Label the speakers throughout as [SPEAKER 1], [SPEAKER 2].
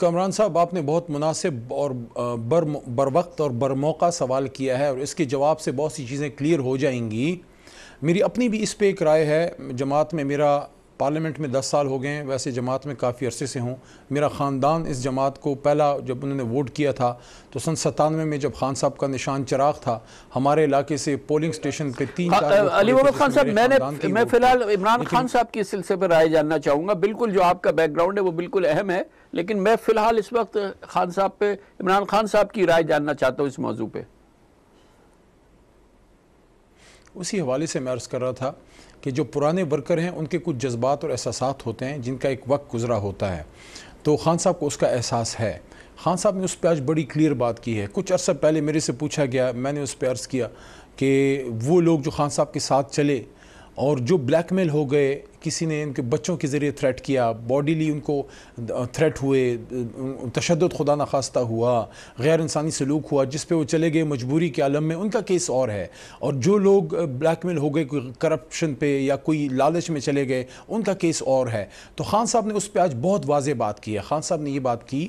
[SPEAKER 1] कमरान साहब आपने बहुत मुनासिब और बर बर वक्त और बर मौका सवाल किया है और इसके जवाब से बहुत सी चीज़ें क्लियर हो जाएंगी मेरी अपनी भी इस पर एक राय है जमात में मेरा पार्लियामेंट में दस साल हो गए हैं वैसे जमात में काफ़ी अरसे से हूँ मेरा ख़ानदान इस जमात को पहला जब उन्होंने वोट किया था तो सन सतानवे में जब खान साहब का निशान चिराग था हमारे इलाके से पोलिंग स्टेशन पे तीन अली मोहम्मद खान तो साहब मैंने मैं फ़िलहाल इमरान खान साहब के सिलसिले पर राय जानना चाहूँगा बिल्कुल जो आपका बैकग्राउंड है वो बिल्कुल
[SPEAKER 2] अहम है लेकिन मैं फ़िलहाल इस वक्त खान साहब पर इमरान खान साहब की राय जानना चाहता हूँ इस मौजू
[SPEAKER 1] पर उसी हवाले से मैं अर्ज़ कर रहा था कि जो पुराने वर्कर हैं उनके कुछ जज्बात और एहसास होते हैं जिनका एक वक्त गुज़रा होता है तो खान साहब को उसका एहसास है खान साहब ने उस पर आज बड़ी क्लियर बात की है कुछ अर्सा पहले मेरे से पूछा गया मैंने उस पर अर्ज़ किया कि वो लोग जो खान साहब के साथ चले और जो ब्लैकमेल हो गए किसी ने इनके बच्चों के ज़रिए थ्रेट किया बॉडीली उनको थ्रेट हुए तशद खुदा नखास्ता हुआ गैर इंसानी सलूक हुआ जिस पे वो चले गए मजबूरी के आलम में उनका केस और है और जो लोग ब्लैकमेल हो गए कोई करप्शन पे या कोई लालच में चले गए उनका केस और है तो खान साहब ने उस पर आज बहुत वाज बात की है खान साहब ने ये बात की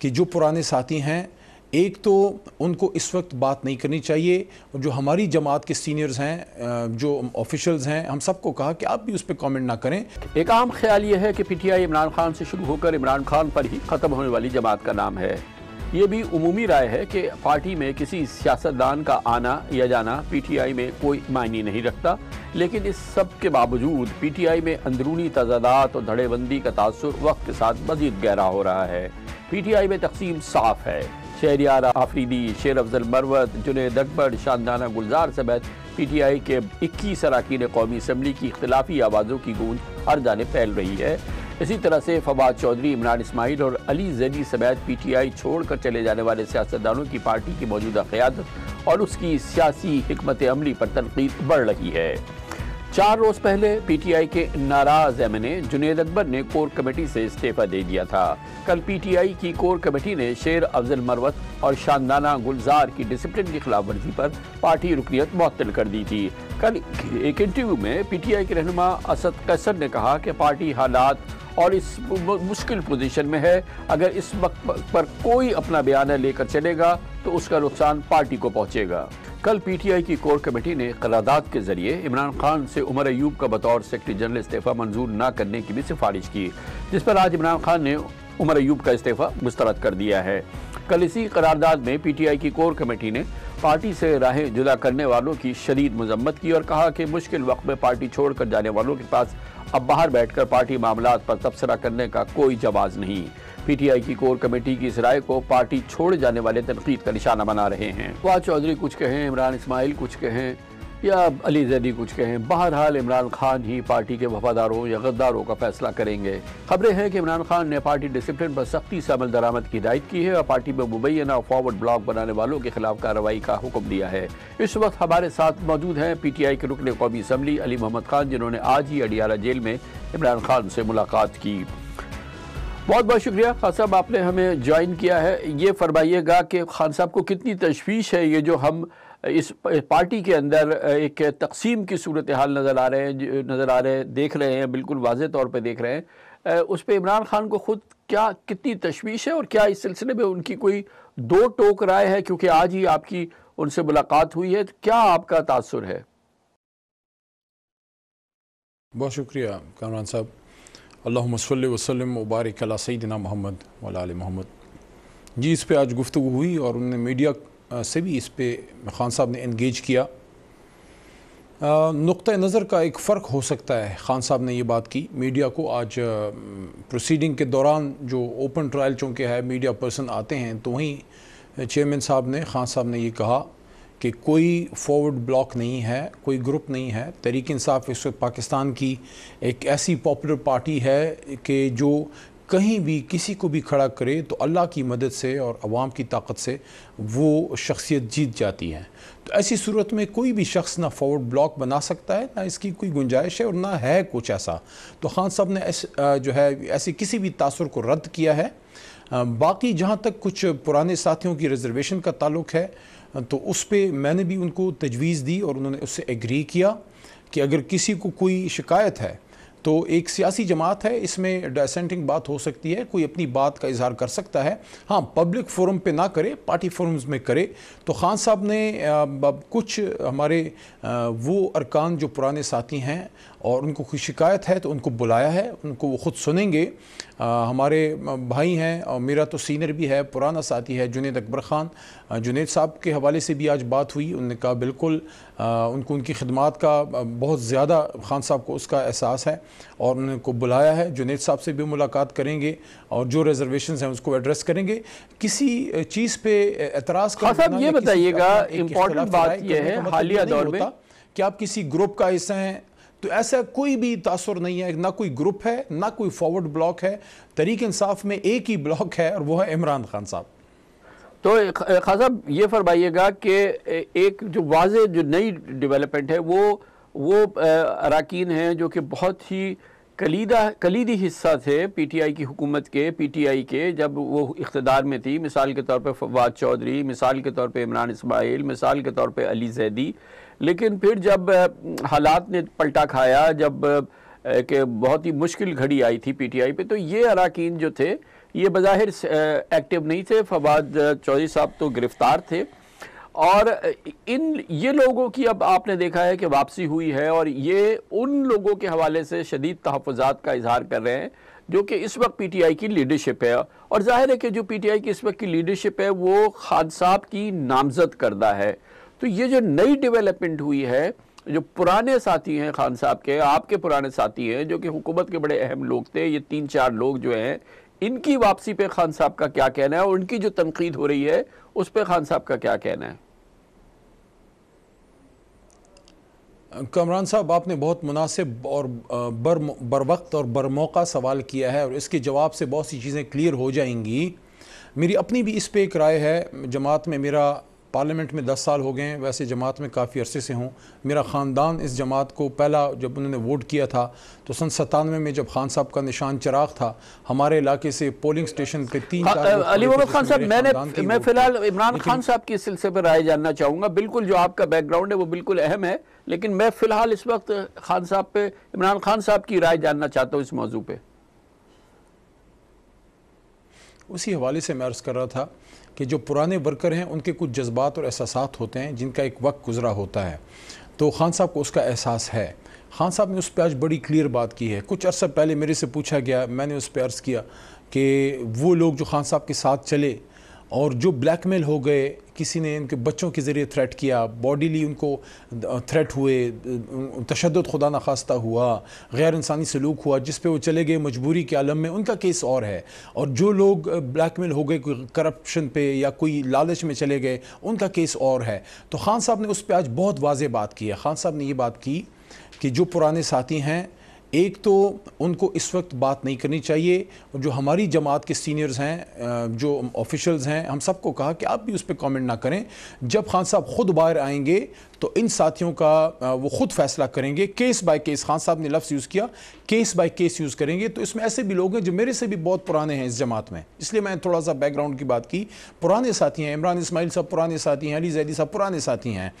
[SPEAKER 1] कि जो पुराने साथी हैं एक तो उनको इस वक्त बात नहीं करनी चाहिए और जो हमारी जमात के सीनियर्स हैं जो ऑफिशल्स हैं हम सबको कहा कि आप भी उस पर कमेंट ना करें एक आम ख्याल ये है कि पीटीआई इमरान खान से शुरू होकर इमरान
[SPEAKER 2] खान पर ही ख़त्म होने वाली जमात का नाम है ये भी उमूमी राय है कि पार्टी में किसी सियासतदान का आना या जाना आई में कोई मायने नहीं रखता लेकिन इस सब के बावजूद आई में अंदरूनी तजादात और धड़ेबंदी का तासर वक्त के साथ मजीद गहरा हो रहा है आई में तकसीम साफ है शहरियार आफरीदी शेर अफजल मरवत जुनेद अकबर शानदाना गुलजार समेत पी टी आई के इक्कीस अरकान कौमी असम्बली की इख्तलाफी आवाज़ों की गूंज हर जाने फैल रही है इसी तरह से फवाद चौधरी इमरान इसमाइल और अली जैदी समेत पी टी आई छोड़ कर चले जाने वाले सियासतदानों की पार्टी की मौजूदा क्यादत और उसकी सियासी हमत अमली पर तनकीद बढ़ रही है चार रोज पहले पीटीआई के नाराज एम जुनेद अकबर ने कोर कमेटी से इस्तीफा दे दिया था कल पीटीआई की कोर कमेटी ने शेर अफजल मरवत और शानदाना गुलजार की डिसिप्लिन की खिलाफ वर्जी पर पार्टी रुकनीत मुअत्तल कर दी थी कल एक इंटरव्यू में पीटीआई के रहनुमा असद कैसर ने कहा कि पार्टी हालात और इस मुश्किल पोजीशन में है अगर इस वक्त पर कोई अपना बयान लेकर चलेगा तो उसका नुकसान पार्टी को पहुंचेगा कल पीटीआई की कोर कमेटी ने करारदाद के जरिए इमरान खान से उमर अयूब का बतौर सेक्रेटरी जनरल इस्तीफा मंजूर न करने की भी सिफारिश की जिस पर आज इमरान खान ने उमर अयूब का इस्तीफा मुस्तरद कर दिया है कल इसी करारदाद में पीटीआई की कोर कमेटी ने पार्टी से राहें जुदा करने वालों की शदीद मजम्मत की और कहा कि मुश्किल वक्त में पार्टी छोड़कर जाने वालों के पास अब बाहर बैठकर पार्टी मामला पर तबसरा करने का कोई जवाब नहीं पीटीआई की कोर कमेटी की इस राय को पार्टी छोड़ जाने वाले तनकीद का निशाना बना रहे हैं फवाद चौधरी कुछ कहें इमरान इसमाइल कुछ कहें या अली जैदी कुछ कहें बहरहाल इमरान खान ही पार्टी के वफादारों या गद्दारों का फैसला करेंगे खबरें हैं कि इमरान खान ने पार्टी डिसिप्लिन पर सख्ती से अमल दरामद की हिदायत की है और पार्टी में मुबैना फॉरवर्ड ब्लॉक बनाने वालों के खिलाफ कार्रवाई का हुक्म दिया है इस वक्त हमारे साथ मौजूद हैं पी टी आई के रुकने कौमी असम्बली अली मोहम्मद खान जिन्होंने आज ही अडियाला जेल में इमरान खान से मुलाकात की बहुत बहुत शुक्रिया खान साहब आपने हमें ज्वाइन किया है ये फरमाइएगा कि खान साहब को कितनी तशवीश है ये जो हम इस पार्टी के अंदर एक तकसीम की सूरत हाल नज़र आ रहे हैं नज़र आ रहे हैं देख रहे हैं बिल्कुल वाज तौर पर देख रहे हैं उस पर इमरान खान को ख़ुद क्या कितनी तशवीश है और क्या इस सिलसिले में उनकी कोई दो टोक राय है क्योंकि आज ही आपकी उनसे मुलाकात हुई है तो क्या आपका तासर है
[SPEAKER 1] बहुत शुक्रिया कामरान साहब अल्लाह सल वसलम मुबारक अला सईदना मोहम्मद वाल मोहम्मद जी इस पर आज गुफ्तु हुई और उनने मीडिया से भी इस पर खान साहब ने इंगेज किया नुक़ नज़र का एक फ़र्क हो सकता है खान साहब ने ये बात की मीडिया को आज प्रोसीडिंग के दौरान जो ओपन ट्रायल चूँकि है मीडिया पर्सन आते हैं तो वहीं चेयरमैन साहब ने खान साहब ने ये कहा कि कोई फॉरवर्ड ब्लॉक नहीं है कोई ग्रुप नहीं है तरीक इंसाफ इस वक्त पाकिस्तान की एक ऐसी पॉपुलर पार्टी है कि जो कहीं भी किसी को भी खड़ा करे तो अल्लाह की मदद से और आवाम की ताकत से वो शख्सियत जीत जाती है तो ऐसी सूरत में कोई भी शख्स ना फॉरवर्ड ब्लॉक बना सकता है ना इसकी कोई गुंजाइश है और ना है कुछ ऐसा तो खान साहब ने ऐस, जो है ऐसे किसी भी तासर को रद्द किया है बाकी जहाँ तक कुछ पुराने साथियों की रिजर्वेशन का ताल्लुक है तो उस पर मैंने भी उनको तजवीज़ दी और उन्होंने उससे एग्री किया कि अगर किसी को कोई शिकायत है तो एक सियासी जमात है इसमें डाइसेंटिंग बात हो सकती है कोई अपनी बात का इजहार कर सकता है हाँ पब्लिक फोरम पे ना करे पार्टी फोरम्स में करे तो खान साहब ने कुछ हमारे वो अरकान जो पुराने साथी हैं और उनको कोई शिकायत है तो उनको बुलाया है उनको वो ख़ुद सुनेंगे आ, हमारे भाई हैं और मेरा तो सीनियर भी है पुराना साथी है जुनेद अकबर ख़ान जुनेद साहब के हवाले से भी आज बात हुई उनने कहा बिल्कुल आ, उनको उनकी खदमात का बहुत ज़्यादा खान साहब को उसका एहसास है और उनको बुलाया है जुनेद साहब से भी मुलाकात करेंगे और जो रिजर्वेशन हैं उसको एड्रेस करेंगे किसी चीज़ पर एतराज़ कर हाँ ये बताइएगा इम्पोर्टेंट बात है मतलब हालिया दौर में कि आप किसी ग्रुप का हिस्सा हैं तो ऐसा कोई भी तासर नहीं है ना कोई ग्रुप है ना कोई फॉरवर्ड ब्लॉक है तरीक इंसाफ में एक ही ब्लॉक है और वो है इमरान खान साहब तो खास साहब ये फरमाइएगा
[SPEAKER 2] कि एक जो वाज जो नई डेवलपमेंट है वो वो अरकान हैं जो कि बहुत ही कलीदा कलीदी हिस्सा थे पीटीआई की हुकूमत के पीटीआई के जब वो इकतदार में थी मिसाल के तौर पर फवाद चौधरी मिसाल के तौर पर इमरान इसमाइल मिसाल के तौर पर अली जैदी लेकिन फिर जब हालात ने पलटा खाया जब के बहुत ही मुश्किल घड़ी आई थी पीटीआई पे तो ये अरकान जो थे ये बज़ाहिर एक्टिव नहीं थे फवाद चौधरी साहब तो गिरफ़्तार थे और इन ये लोगों की अब आपने देखा है कि वापसी हुई है और ये उन लोगों के हवाले से शदीद तहफ़ात का इजहार कर रहे हैं जो कि इस वक्त पीटीआई की लीडरशिप है और जाहिर है कि जो पीटीआई की इस वक्त की लीडरशिप है वो खान साहब की नामजद करदा है तो ये जो नई डेवलपमेंट हुई है जो पुराने साथी हैं खान साहब के आपके पुराने साथी हैं जो कि हुकूमत के बड़े अहम लोग थे ये तीन चार लोग जो हैं इनकी वापसी पे खान साहब का क्या कहना है और उनकी जो तनकीद हो रही है उस पर खान साहब का क्या कहना है
[SPEAKER 1] कमरान साहब आपने बहुत मुनासिब और बर बर वक्त और बर मौका सवाल किया है और इसके जवाब से बहुत सी चीज़ें क्लियर हो जाएंगी मेरी अपनी भी इस पर एक राय है जमात में मेरा पार्लियामेंट में दस साल हो गए हैं वैसे जमात में काफ़ी अरसे से हूँ मेरा ख़ानदान इस जमात को पहला जब उन्होंने वोट किया था तो सन सतानवे में जब खान साहब का निशान चिराग था हमारे इलाके से पोलिंग स्टेशन पे तीन अली मोहम्मद खान तो साहब मैंने मैं
[SPEAKER 2] फ़िलहाल इमरान खान साहब की सिलसिले पर राय जानना चाहूँगा बिल्कुल जो आपका बैकग्राउंड है वो बिल्कुल अहम है लेकिन मैं फ़िलहाल इस वक्त खान साहब पे इमरान खान साहब की राय जानना चाहता हूँ इस मौजू पर
[SPEAKER 1] उसी हवाले से मैं अर्ज़ कर रहा था कि जो पुराने वर्कर हैं उनके कुछ जज्बात और एहसास होते हैं जिनका एक वक्त गुज़रा होता है तो खान साहब को उसका एहसास है खान साहब ने उस पर आज बड़ी क्लियर बात की है कुछ अर्सा पहले मेरे से पूछा गया मैंने उस पर अर्ज़ किया कि वो लोग जो खान साहब के साथ चले और जो ब्लैकमेल हो गए किसी ने इनके बच्चों के ज़रिए थ्रेट किया बॉडीली उनको थ्रेट हुए तशद खुदा नखास्ता हुआ गैर इंसानी सलूक हुआ जिस पे वो चले गए मजबूरी के आलम में उनका केस और है और जो लोग ब्लैक मेल हो गए कोई करप्शन पे या कोई लालच में चले गए उनका केस और है तो खान साहब ने उस पर आज बहुत वाज बात की है खान साहब ने ये बात की कि जो पुराने साथी हैं एक तो उनको इस वक्त बात नहीं करनी चाहिए और जो हमारी जमात के सीनियर्स हैं जो ऑफिशल्स हैं हम सबको कहा कि आप भी उस पर कॉमेंट ना करें जब खान साहब खुद बाहर आएंगे तो इन साथियों का वो ख़ुद फैसला करेंगे केस बाय केस खान साहब ने लफ्ज़ यूज़ किया केस बाय केस यूज़ करेंगे तो इसमें ऐसे भी लोग हैं जो मेरे से भी बहुत पुराने हैं इस जमात में इसलिए मैंने थोड़ा सा बैकग्राउंड की बात की पुराने साथी हैं इमरान इसमाइल साहब पुराने साथी हैं अली जैदी साहब पुराने साथी हैं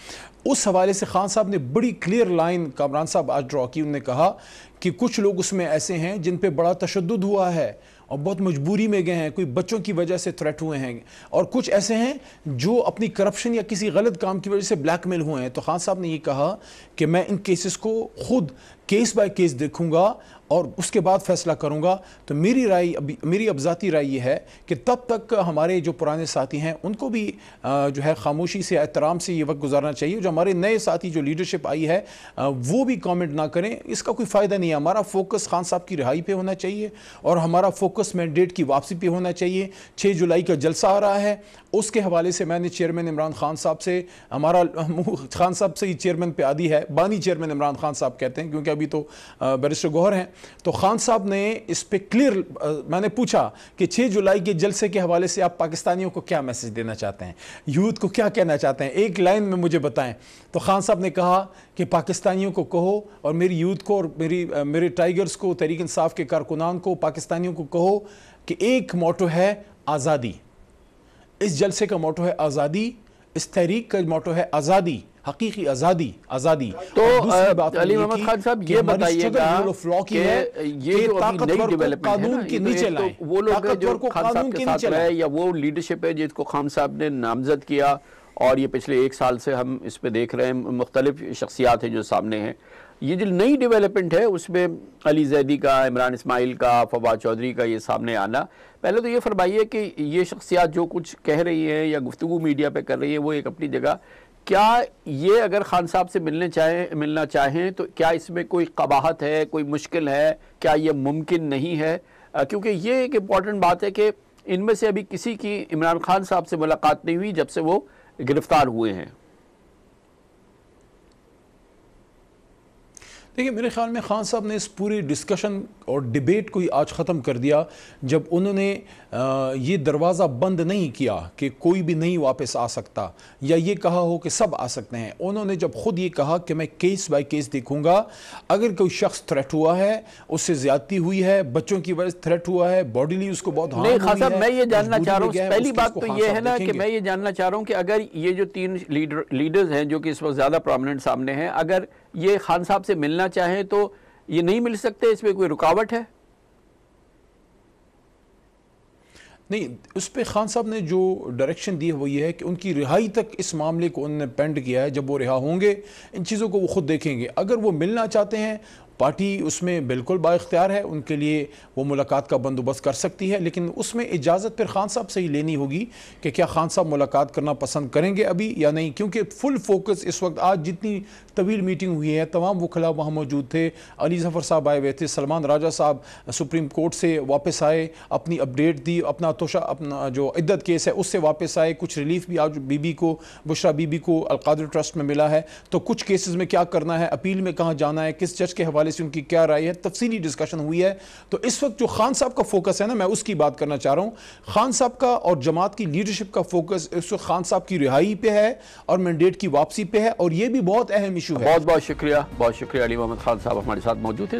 [SPEAKER 1] उस हवाले से खान साहब ने बड़ी क्लियर लाइन कामरान साहब आज ड्रॉ की उन्होंने कहा कि कुछ लोग उसमें ऐसे हैं जिन पे बड़ा तशद हुआ है और बहुत मजबूरी में गए हैं कोई बच्चों की वजह से थ्रेट हुए हैं और कुछ ऐसे हैं जो अपनी करप्शन या किसी गलत काम की वजह से ब्लैकमेल हुए हैं तो खान साहब ने ये कहा कि मैं इन केसेस को खुद केस बाय केस देखूंगा और उसके बाद फैसला करूंगा तो मेरी राय मेरी अब राय यह है कि तब तक हमारे जो पुराने साथी हैं उनको भी जो है खामोशी से एहतराम से ये वक्त गुजारना चाहिए जो हमारे नए साथी जो लीडरशिप आई है वो भी कमेंट ना करें इसका कोई फ़ायदा नहीं है हमारा फोकस खान साहब की रिहाई पे होना चाहिए और हमारा फोकस मैंडेट की वापसी पर होना चाहिए छः जुलाई का जलसा आ रहा है उसके हवाले से मैंने चेयरमैन इमरान खान साहब से हमारा खान साहब से ही चेयरमैन पे आदि है बानी चेयरमैन इमरान खान साहब कहते हैं क्योंकि अभी तो बैरिस्टर गौहर हैं तो खान साहब ने इस पर क्लियर मैंने पूछा कि 6 जुलाई के जलसे के हवाले से आप पाकिस्तानियों को क्या मैसेज देना चाहते हैं यूथ को क्या कहना चाहते हैं एक लाइन में मुझे बताएं तो खान साहब ने कहा कि पाकिस्तानियों को कहो और मेरी यूथ को और मेरी मेरे टाइगर्स को तहरीक इंसाफ के कारकुनान को पाकिस्तानियों को कहो कि एक मोटो है आज़ादी इस जलसे का मोटो है आज़ादी इस तहरीक का मोटो है आज़ादी हकीकी आज़ादी आज़ादी तो अली मोहम्मद खान साहब ये बताइएगा कि ये जो नई डेवलपमेंट है तो वो लोग जो खान साहब के साथ है या
[SPEAKER 2] वो लीडरशिप है जिसको खान साहब ने नामजद किया और ये पिछले एक साल से हम इस पर देख रहे हैं मुख्तलिफ शख्सियात हैं जो सामने हैं ये जो नई डेवलपमेंट है उसमें अली जैदी का इमरान इसमाइल का फवाद चौधरी का ये सामने आना पहले तो ये फरमाइए कि ये शख्सियात जो कुछ कह रही हैं या गुफ्तु मीडिया पर कर रही है वो एक अपनी जगह क्या ये अगर खान साहब से मिलने चाहें मिलना चाहें तो क्या इसमें कोई कबाहत है कोई मुश्किल है क्या ये मुमकिन नहीं है क्योंकि ये एक इम्पॉर्टेंट बात है कि इनमें से अभी किसी की इमरान खान साहब से मुलाकात नहीं हुई जब से वो गिरफ्तार हुए हैं
[SPEAKER 1] देखिए मेरे ख्याल में खान साहब ने इस पूरी डिस्कशन और डिबेट को ही आज ख़त्म कर दिया जब उन्होंने ये दरवाज़ा बंद नहीं किया कि कोई भी नहीं वापस आ सकता या ये कहा हो कि सब आ सकते हैं उन्होंने जब ख़ुद ये कहा कि मैं केस बाय केस देखूंगा अगर कोई शख्स थ्रेट हुआ है उससे ज़्यादती हुई है बच्चों की वजह थ्रेट हुआ है बॉडीली उसको बहुत खान साहब मैं ये जानना चाह रहा हूँ पहली बात तो ये है ना कि मैं
[SPEAKER 2] ये जानना चाह रहा हूँ कि अगर ये जो तीन लीडर लीडर्स हैं जो कि इस वक्त ज़्यादा प्रोमिनेंट सामने हैं अगर ये खान साहब से मिलना चाहें तो ये नहीं मिल सकते इसमें कोई रुकावट है
[SPEAKER 1] नहीं उस पर खान साहब ने जो डायरेक्शन दी है वो ये है कि उनकी रिहाई तक इस मामले को उन्होंने पेंड किया है जब वो रिहा होंगे इन चीज़ों को वो खुद देखेंगे अगर वो मिलना चाहते हैं पार्टी उसमें बिल्कुल बाख्तियार है उनके लिए वो मुलाकात का बंदोबस्त कर सकती है लेकिन उसमें इजाज़त फिर खान साहब से ही लेनी होगी कि क्या खान साहब मुलाकात करना पसंद करेंगे अभी या नहीं क्योंकि फुल फोकस इस वक्त आज जितनी तवील मीटिंग हुई है तमाम खिलाफ वहाँ मौजूद थे अली जफ़र साहब आए हुए थे सलमान राजा साहब सुप्रीम कोर्ट से वापस आए अपनी अपडेट दी अपना तोशा अपना जो इद्दत केस है उससे वापस आए कुछ रिलीफ भी आज बीबी को बुशरा बीबी को अलकादर ट्रस्ट में मिला है तो कुछ केसेस में क्या करना है अपील में कहाँ जाना है किस जज के हवाले से उनकी क्या राय है तफसीली डिस्कशन हुई है तो इस वक्त जो खान साहब का फोकस है ना मैं उसकी बात करना चाह रहा हूँ खान साहब का और जमात की लीडरशिप का फोकस इस वक्त खान साहब की रिहाई पर है और मैंडेट की वापसी पर है और ये भी बहुत अहम इशू इशू है बहुत
[SPEAKER 2] बहुत शुक्रिया बहुत शुक्रिया अली मोहम्मद खान साहब हमारे साथ मौजूद थे